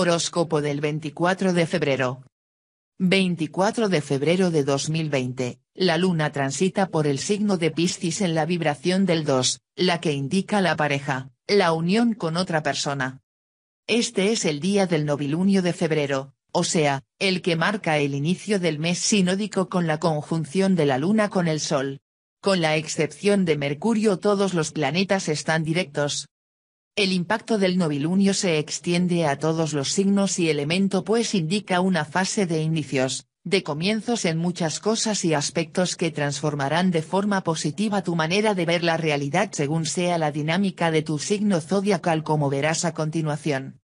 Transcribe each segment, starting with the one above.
Horóscopo del 24 de febrero. 24 de febrero de 2020, la luna transita por el signo de Piscis en la vibración del 2, la que indica la pareja, la unión con otra persona. Este es el día del novilunio de febrero, o sea, el que marca el inicio del mes sinódico con la conjunción de la luna con el sol. Con la excepción de Mercurio todos los planetas están directos, el impacto del novilunio se extiende a todos los signos y elemento pues indica una fase de inicios, de comienzos en muchas cosas y aspectos que transformarán de forma positiva tu manera de ver la realidad según sea la dinámica de tu signo zodiacal como verás a continuación.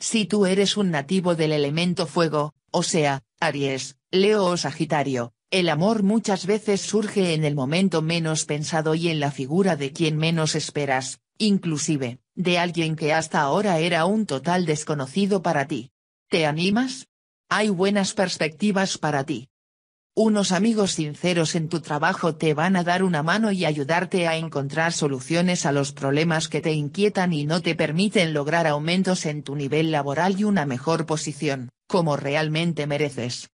Si tú eres un nativo del elemento fuego, o sea, Aries, Leo o Sagitario, el amor muchas veces surge en el momento menos pensado y en la figura de quien menos esperas, inclusive, de alguien que hasta ahora era un total desconocido para ti. ¿Te animas? Hay buenas perspectivas para ti. Unos amigos sinceros en tu trabajo te van a dar una mano y ayudarte a encontrar soluciones a los problemas que te inquietan y no te permiten lograr aumentos en tu nivel laboral y una mejor posición, como realmente mereces.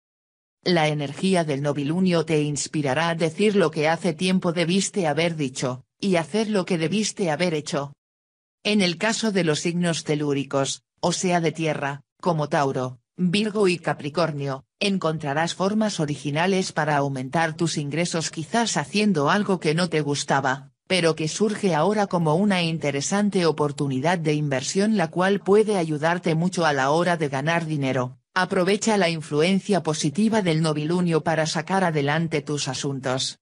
La energía del nobilunio te inspirará a decir lo que hace tiempo debiste haber dicho, y hacer lo que debiste haber hecho, en el caso de los signos telúricos, o sea de tierra, como Tauro, Virgo y Capricornio, encontrarás formas originales para aumentar tus ingresos quizás haciendo algo que no te gustaba, pero que surge ahora como una interesante oportunidad de inversión la cual puede ayudarte mucho a la hora de ganar dinero. Aprovecha la influencia positiva del novilunio para sacar adelante tus asuntos.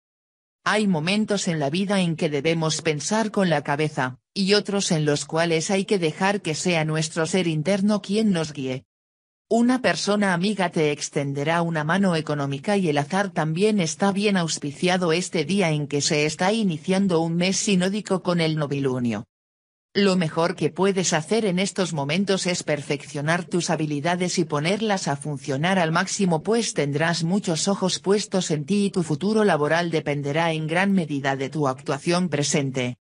Hay momentos en la vida en que debemos pensar con la cabeza, y otros en los cuales hay que dejar que sea nuestro ser interno quien nos guíe. Una persona amiga te extenderá una mano económica y el azar también está bien auspiciado este día en que se está iniciando un mes sinódico con el novilunio. Lo mejor que puedes hacer en estos momentos es perfeccionar tus habilidades y ponerlas a funcionar al máximo pues tendrás muchos ojos puestos en ti y tu futuro laboral dependerá en gran medida de tu actuación presente.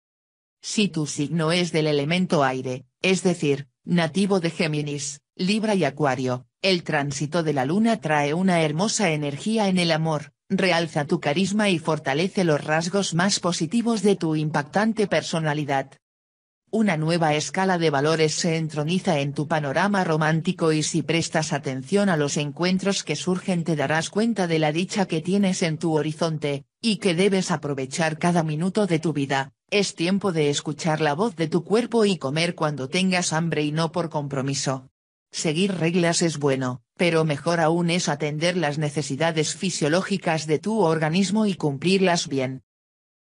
Si tu signo es del elemento aire, es decir, nativo de Géminis, Libra y Acuario, el tránsito de la luna trae una hermosa energía en el amor, realza tu carisma y fortalece los rasgos más positivos de tu impactante personalidad una nueva escala de valores se entroniza en tu panorama romántico y si prestas atención a los encuentros que surgen te darás cuenta de la dicha que tienes en tu horizonte, y que debes aprovechar cada minuto de tu vida, es tiempo de escuchar la voz de tu cuerpo y comer cuando tengas hambre y no por compromiso. Seguir reglas es bueno, pero mejor aún es atender las necesidades fisiológicas de tu organismo y cumplirlas bien.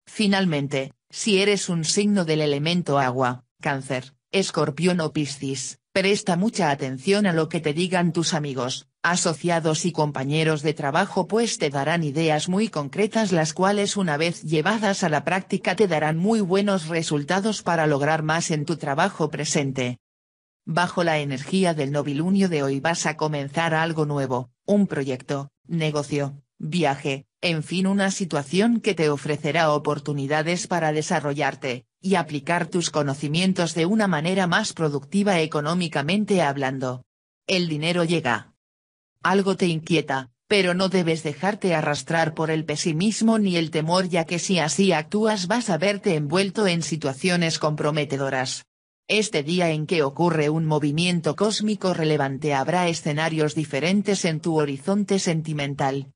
Finalmente, si eres un signo del elemento agua, cáncer, escorpión o piscis, presta mucha atención a lo que te digan tus amigos, asociados y compañeros de trabajo pues te darán ideas muy concretas las cuales una vez llevadas a la práctica te darán muy buenos resultados para lograr más en tu trabajo presente. Bajo la energía del novilunio de hoy vas a comenzar algo nuevo, un proyecto, negocio, viaje, en fin una situación que te ofrecerá oportunidades para desarrollarte, y aplicar tus conocimientos de una manera más productiva económicamente hablando. El dinero llega. Algo te inquieta, pero no debes dejarte arrastrar por el pesimismo ni el temor ya que si así actúas vas a verte envuelto en situaciones comprometedoras. Este día en que ocurre un movimiento cósmico relevante habrá escenarios diferentes en tu horizonte sentimental,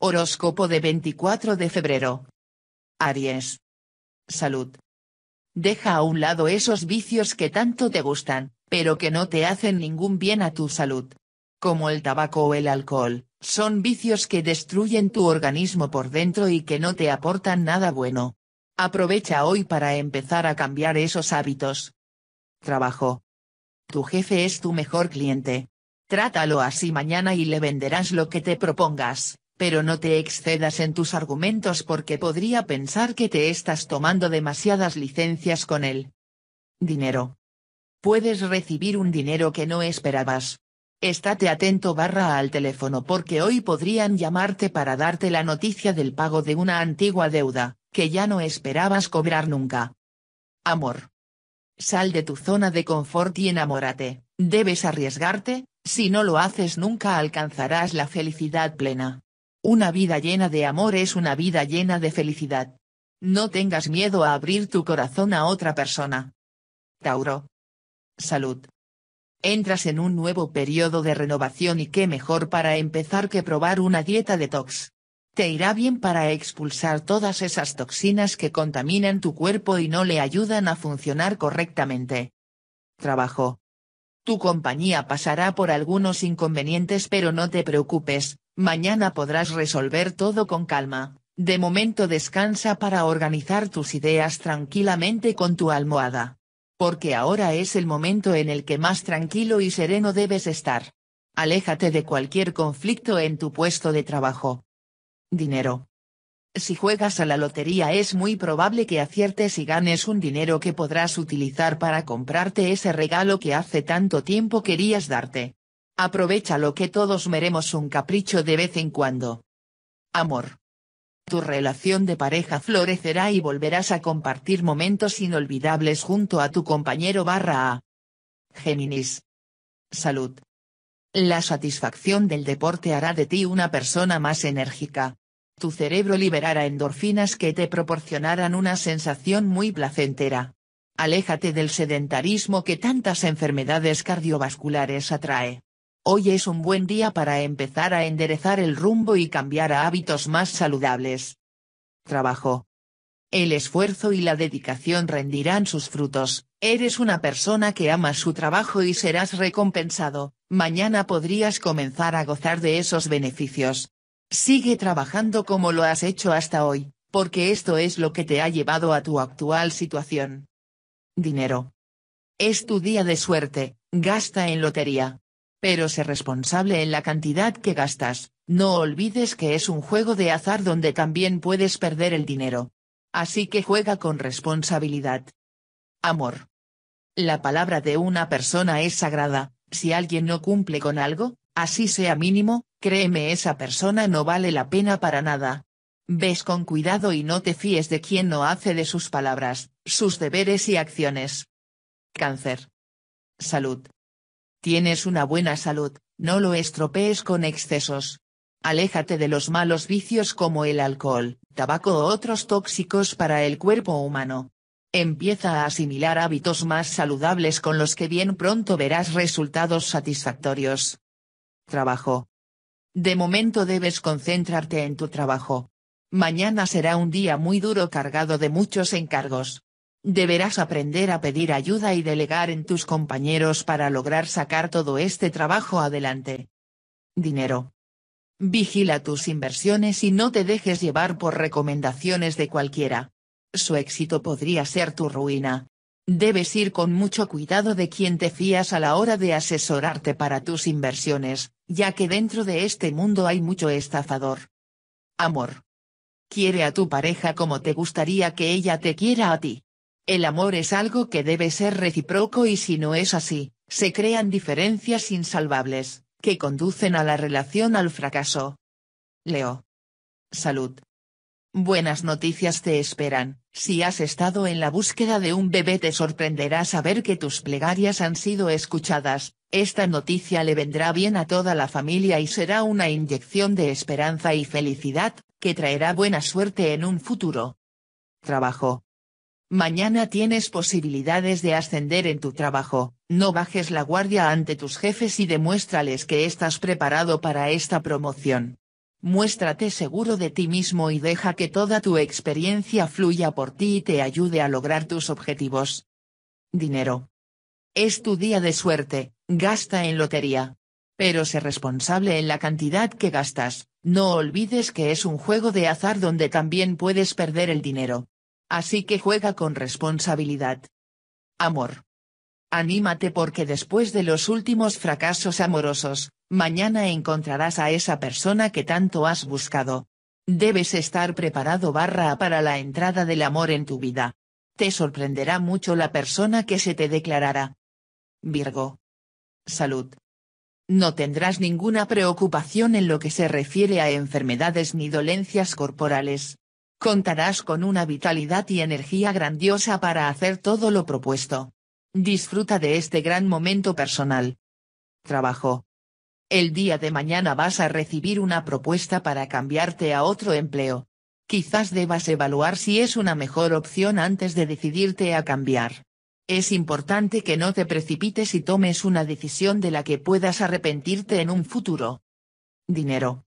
Horóscopo de 24 de febrero. Aries. Salud. Deja a un lado esos vicios que tanto te gustan, pero que no te hacen ningún bien a tu salud. Como el tabaco o el alcohol, son vicios que destruyen tu organismo por dentro y que no te aportan nada bueno. Aprovecha hoy para empezar a cambiar esos hábitos. Trabajo. Tu jefe es tu mejor cliente. Trátalo así mañana y le venderás lo que te propongas, pero no te excedas en tus argumentos porque podría pensar que te estás tomando demasiadas licencias con él. Dinero. Puedes recibir un dinero que no esperabas. Estate atento barra al teléfono porque hoy podrían llamarte para darte la noticia del pago de una antigua deuda, que ya no esperabas cobrar nunca. Amor. Sal de tu zona de confort y enamórate, debes arriesgarte, si no lo haces nunca alcanzarás la felicidad plena. Una vida llena de amor es una vida llena de felicidad. No tengas miedo a abrir tu corazón a otra persona. Tauro. Salud. Entras en un nuevo periodo de renovación y qué mejor para empezar que probar una dieta detox. Te irá bien para expulsar todas esas toxinas que contaminan tu cuerpo y no le ayudan a funcionar correctamente. Trabajo. Tu compañía pasará por algunos inconvenientes pero no te preocupes, Mañana podrás resolver todo con calma. De momento descansa para organizar tus ideas tranquilamente con tu almohada. Porque ahora es el momento en el que más tranquilo y sereno debes estar. Aléjate de cualquier conflicto en tu puesto de trabajo. Dinero. Si juegas a la lotería es muy probable que aciertes y ganes un dinero que podrás utilizar para comprarte ese regalo que hace tanto tiempo querías darte. Aprovecha lo que todos meremos un capricho de vez en cuando. Amor. Tu relación de pareja florecerá y volverás a compartir momentos inolvidables junto a tu compañero barra A. Géminis. Salud. La satisfacción del deporte hará de ti una persona más enérgica. Tu cerebro liberará endorfinas que te proporcionarán una sensación muy placentera. Aléjate del sedentarismo que tantas enfermedades cardiovasculares atrae. Hoy es un buen día para empezar a enderezar el rumbo y cambiar a hábitos más saludables. Trabajo. El esfuerzo y la dedicación rendirán sus frutos, eres una persona que ama su trabajo y serás recompensado, mañana podrías comenzar a gozar de esos beneficios. Sigue trabajando como lo has hecho hasta hoy, porque esto es lo que te ha llevado a tu actual situación. Dinero. Es tu día de suerte, gasta en lotería pero sé responsable en la cantidad que gastas, no olvides que es un juego de azar donde también puedes perder el dinero. Así que juega con responsabilidad. Amor. La palabra de una persona es sagrada, si alguien no cumple con algo, así sea mínimo, créeme esa persona no vale la pena para nada. Ves con cuidado y no te fíes de quien no hace de sus palabras, sus deberes y acciones. Cáncer. Salud. Tienes una buena salud, no lo estropees con excesos. Aléjate de los malos vicios como el alcohol, tabaco o otros tóxicos para el cuerpo humano. Empieza a asimilar hábitos más saludables con los que bien pronto verás resultados satisfactorios. Trabajo. De momento debes concentrarte en tu trabajo. Mañana será un día muy duro cargado de muchos encargos. Deberás aprender a pedir ayuda y delegar en tus compañeros para lograr sacar todo este trabajo adelante. Dinero. Vigila tus inversiones y no te dejes llevar por recomendaciones de cualquiera. Su éxito podría ser tu ruina. Debes ir con mucho cuidado de quien te fías a la hora de asesorarte para tus inversiones, ya que dentro de este mundo hay mucho estafador. Amor. Quiere a tu pareja como te gustaría que ella te quiera a ti. El amor es algo que debe ser recíproco y si no es así, se crean diferencias insalvables, que conducen a la relación al fracaso. Leo. Salud. Buenas noticias te esperan, si has estado en la búsqueda de un bebé te sorprenderá saber que tus plegarias han sido escuchadas, esta noticia le vendrá bien a toda la familia y será una inyección de esperanza y felicidad, que traerá buena suerte en un futuro. Trabajo. Mañana tienes posibilidades de ascender en tu trabajo, no bajes la guardia ante tus jefes y demuéstrales que estás preparado para esta promoción. Muéstrate seguro de ti mismo y deja que toda tu experiencia fluya por ti y te ayude a lograr tus objetivos. Dinero. Es tu día de suerte, gasta en lotería. Pero sé responsable en la cantidad que gastas, no olvides que es un juego de azar donde también puedes perder el dinero. Así que juega con responsabilidad. Amor. Anímate porque después de los últimos fracasos amorosos, mañana encontrarás a esa persona que tanto has buscado. Debes estar preparado barra para la entrada del amor en tu vida. Te sorprenderá mucho la persona que se te declarará. Virgo. Salud. No tendrás ninguna preocupación en lo que se refiere a enfermedades ni dolencias corporales, Contarás con una vitalidad y energía grandiosa para hacer todo lo propuesto. Disfruta de este gran momento personal. Trabajo. El día de mañana vas a recibir una propuesta para cambiarte a otro empleo. Quizás debas evaluar si es una mejor opción antes de decidirte a cambiar. Es importante que no te precipites y tomes una decisión de la que puedas arrepentirte en un futuro. Dinero.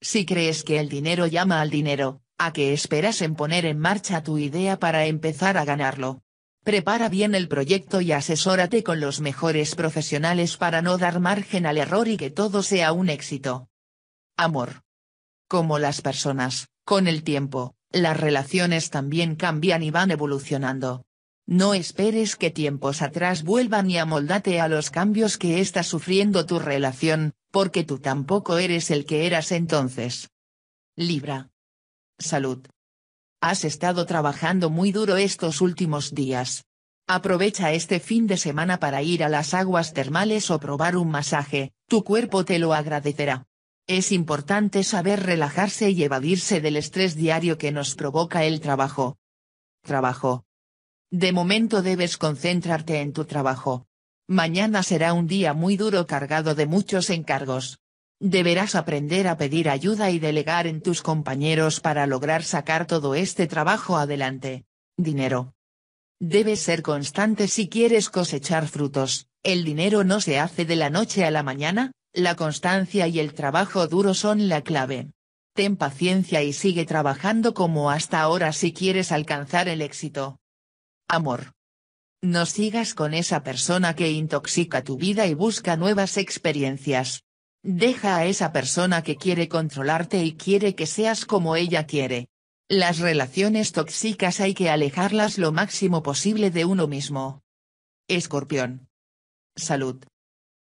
Si crees que el dinero llama al dinero, ¿A qué esperas en poner en marcha tu idea para empezar a ganarlo? Prepara bien el proyecto y asesórate con los mejores profesionales para no dar margen al error y que todo sea un éxito. Amor. Como las personas, con el tiempo, las relaciones también cambian y van evolucionando. No esperes que tiempos atrás vuelvan y amoldate a los cambios que está sufriendo tu relación, porque tú tampoco eres el que eras entonces. Libra. Salud. Has estado trabajando muy duro estos últimos días. Aprovecha este fin de semana para ir a las aguas termales o probar un masaje, tu cuerpo te lo agradecerá. Es importante saber relajarse y evadirse del estrés diario que nos provoca el trabajo. Trabajo. De momento debes concentrarte en tu trabajo. Mañana será un día muy duro cargado de muchos encargos. Deberás aprender a pedir ayuda y delegar en tus compañeros para lograr sacar todo este trabajo adelante. Dinero. Debes ser constante si quieres cosechar frutos, el dinero no se hace de la noche a la mañana, la constancia y el trabajo duro son la clave. Ten paciencia y sigue trabajando como hasta ahora si quieres alcanzar el éxito. Amor. No sigas con esa persona que intoxica tu vida y busca nuevas experiencias. Deja a esa persona que quiere controlarte y quiere que seas como ella quiere. Las relaciones tóxicas hay que alejarlas lo máximo posible de uno mismo. Escorpión. Salud.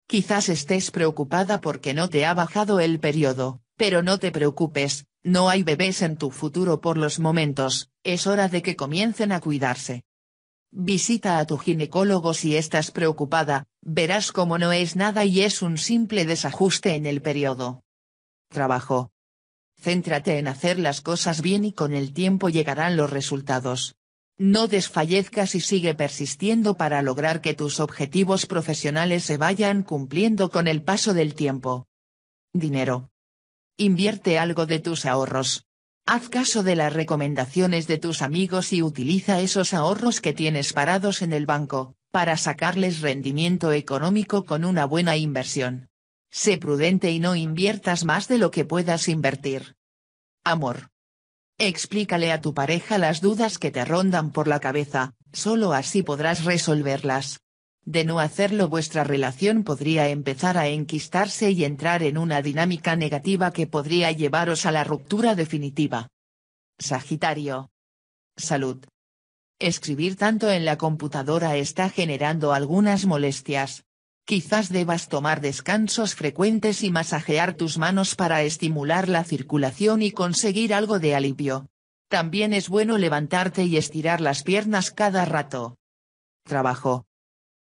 Quizás estés preocupada porque no te ha bajado el periodo, pero no te preocupes, no hay bebés en tu futuro por los momentos, es hora de que comiencen a cuidarse. Visita a tu ginecólogo si estás preocupada, verás cómo no es nada y es un simple desajuste en el periodo. Trabajo. Céntrate en hacer las cosas bien y con el tiempo llegarán los resultados. No desfallezcas y sigue persistiendo para lograr que tus objetivos profesionales se vayan cumpliendo con el paso del tiempo. Dinero. Invierte algo de tus ahorros. Haz caso de las recomendaciones de tus amigos y utiliza esos ahorros que tienes parados en el banco, para sacarles rendimiento económico con una buena inversión. Sé prudente y no inviertas más de lo que puedas invertir. Amor. Explícale a tu pareja las dudas que te rondan por la cabeza, solo así podrás resolverlas. De no hacerlo vuestra relación podría empezar a enquistarse y entrar en una dinámica negativa que podría llevaros a la ruptura definitiva. Sagitario. Salud. Escribir tanto en la computadora está generando algunas molestias. Quizás debas tomar descansos frecuentes y masajear tus manos para estimular la circulación y conseguir algo de alivio. También es bueno levantarte y estirar las piernas cada rato. Trabajo.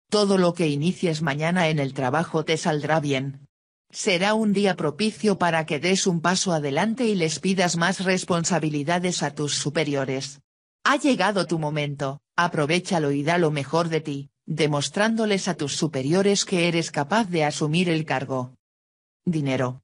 Todo lo que inicies mañana en el trabajo te saldrá bien. Será un día propicio para que des un paso adelante y les pidas más responsabilidades a tus superiores. Ha llegado tu momento, aprovechalo y da lo mejor de ti, demostrándoles a tus superiores que eres capaz de asumir el cargo. Dinero.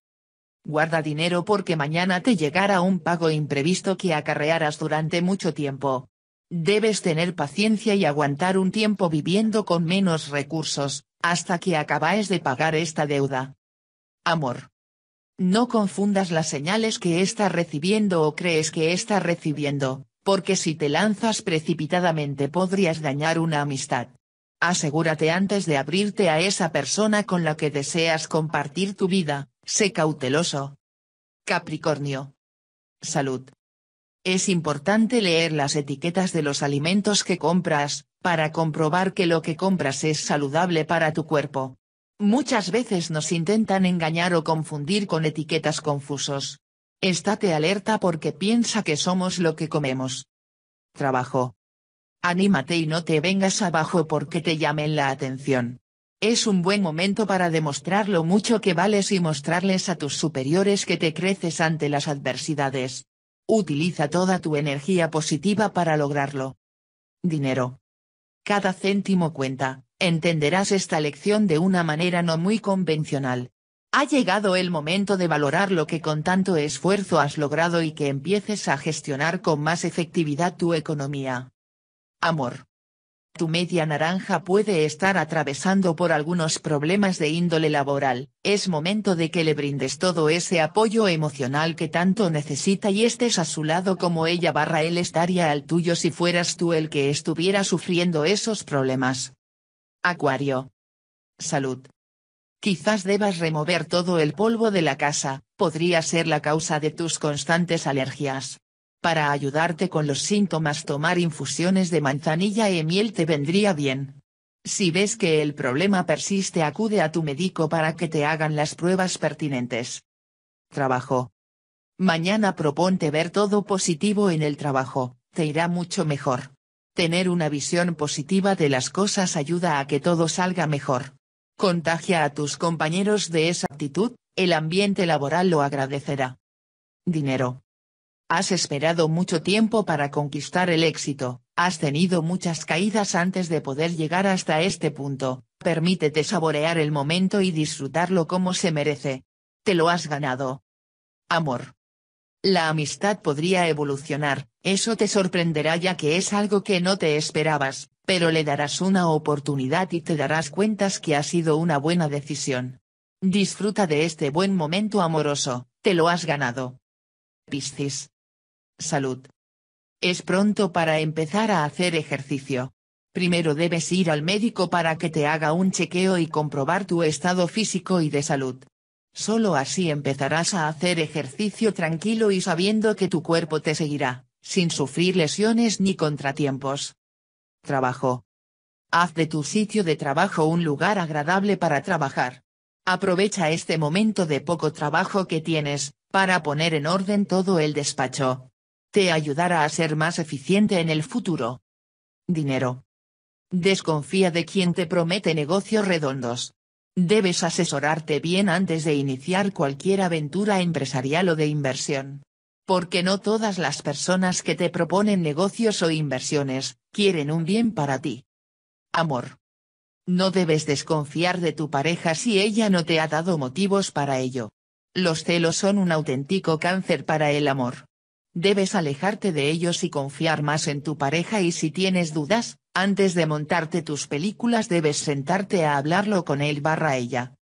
Guarda dinero porque mañana te llegará un pago imprevisto que acarrearás durante mucho tiempo. Debes tener paciencia y aguantar un tiempo viviendo con menos recursos, hasta que acabáis de pagar esta deuda. Amor. No confundas las señales que estás recibiendo o crees que estás recibiendo, porque si te lanzas precipitadamente podrías dañar una amistad. Asegúrate antes de abrirte a esa persona con la que deseas compartir tu vida, sé cauteloso. Capricornio. Salud. Es importante leer las etiquetas de los alimentos que compras, para comprobar que lo que compras es saludable para tu cuerpo. Muchas veces nos intentan engañar o confundir con etiquetas confusos. Estate alerta porque piensa que somos lo que comemos. Trabajo. Anímate y no te vengas abajo porque te llamen la atención. Es un buen momento para demostrar lo mucho que vales y mostrarles a tus superiores que te creces ante las adversidades. Utiliza toda tu energía positiva para lograrlo. Dinero. Cada céntimo cuenta, entenderás esta lección de una manera no muy convencional. Ha llegado el momento de valorar lo que con tanto esfuerzo has logrado y que empieces a gestionar con más efectividad tu economía. Amor. Tu media naranja puede estar atravesando por algunos problemas de índole laboral, es momento de que le brindes todo ese apoyo emocional que tanto necesita y estés a su lado como ella barra él estaría al tuyo si fueras tú el que estuviera sufriendo esos problemas. Acuario. Salud. Quizás debas remover todo el polvo de la casa, podría ser la causa de tus constantes alergias. Para ayudarte con los síntomas tomar infusiones de manzanilla y e miel te vendría bien. Si ves que el problema persiste acude a tu médico para que te hagan las pruebas pertinentes. Trabajo. Mañana proponte ver todo positivo en el trabajo, te irá mucho mejor. Tener una visión positiva de las cosas ayuda a que todo salga mejor. Contagia a tus compañeros de esa actitud, el ambiente laboral lo agradecerá. Dinero. Has esperado mucho tiempo para conquistar el éxito, has tenido muchas caídas antes de poder llegar hasta este punto, permítete saborear el momento y disfrutarlo como se merece. Te lo has ganado. Amor. La amistad podría evolucionar, eso te sorprenderá ya que es algo que no te esperabas, pero le darás una oportunidad y te darás cuentas que ha sido una buena decisión. Disfruta de este buen momento amoroso, te lo has ganado. Piscis. Salud. Es pronto para empezar a hacer ejercicio. Primero debes ir al médico para que te haga un chequeo y comprobar tu estado físico y de salud. Solo así empezarás a hacer ejercicio tranquilo y sabiendo que tu cuerpo te seguirá, sin sufrir lesiones ni contratiempos. Trabajo. Haz de tu sitio de trabajo un lugar agradable para trabajar. Aprovecha este momento de poco trabajo que tienes, para poner en orden todo el despacho, te ayudará a ser más eficiente en el futuro. Dinero. Desconfía de quien te promete negocios redondos. Debes asesorarte bien antes de iniciar cualquier aventura empresarial o de inversión. Porque no todas las personas que te proponen negocios o inversiones, quieren un bien para ti. Amor. No debes desconfiar de tu pareja si ella no te ha dado motivos para ello. Los celos son un auténtico cáncer para el amor. Debes alejarte de ellos y confiar más en tu pareja y si tienes dudas, antes de montarte tus películas debes sentarte a hablarlo con él barra ella.